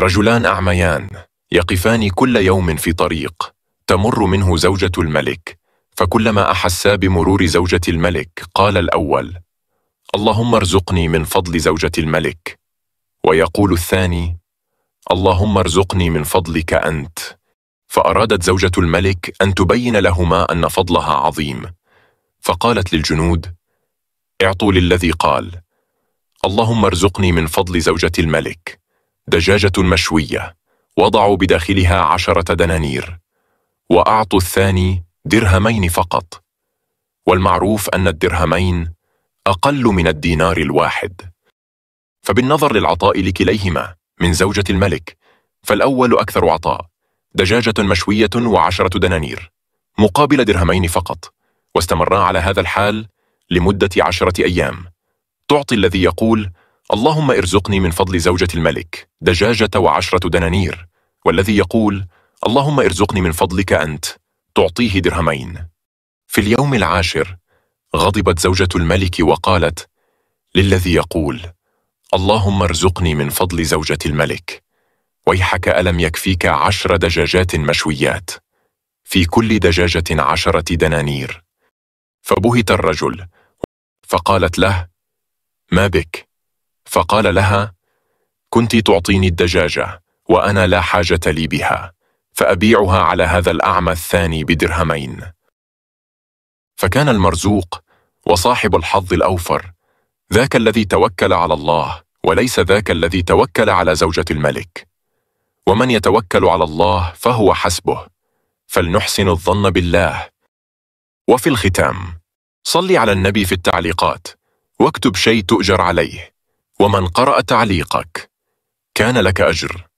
رجلان أعميان يقفان كل يوم في طريق تمر منه زوجة الملك فكلما أحسا بمرور زوجة الملك قال الأول اللهم ارزقني من فضل زوجة الملك ويقول الثاني اللهم ارزقني من فضلك أنت فأرادت زوجة الملك أن تبين لهما أن فضلها عظيم فقالت للجنود اعطوا للذي قال اللهم ارزقني من فضل زوجة الملك دجاجة مشوية وضعوا بداخلها عشرة دنانير وأعطوا الثاني درهمين فقط والمعروف أن الدرهمين أقل من الدينار الواحد فبالنظر للعطاء لكليهما من زوجة الملك فالأول أكثر عطاء دجاجة مشوية وعشرة دنانير مقابل درهمين فقط واستمرا على هذا الحال لمدة عشرة أيام تعطي الذي يقول اللهم ارزقني من فضل زوجة الملك دجاجة وعشرة دنانير والذي يقول اللهم ارزقني من فضلك أنت تعطيه درهمين في اليوم العاشر غضبت زوجة الملك وقالت للذي يقول اللهم ارزقني من فضل زوجة الملك ويحك ألم يكفيك عشر دجاجات مشويات في كل دجاجة عشرة دنانير فبهت الرجل فقالت له ما بك؟ فقال لها كنت تعطيني الدجاجة وأنا لا حاجة لي بها فأبيعها على هذا الأعمى الثاني بدرهمين فكان المرزوق وصاحب الحظ الأوفر ذاك الذي توكل على الله وليس ذاك الذي توكل على زوجة الملك ومن يتوكل على الله فهو حسبه فلنحسن الظن بالله وفي الختام صل على النبي في التعليقات واكتب شيء تؤجر عليه ومن قرأ تعليقك كان لك أجر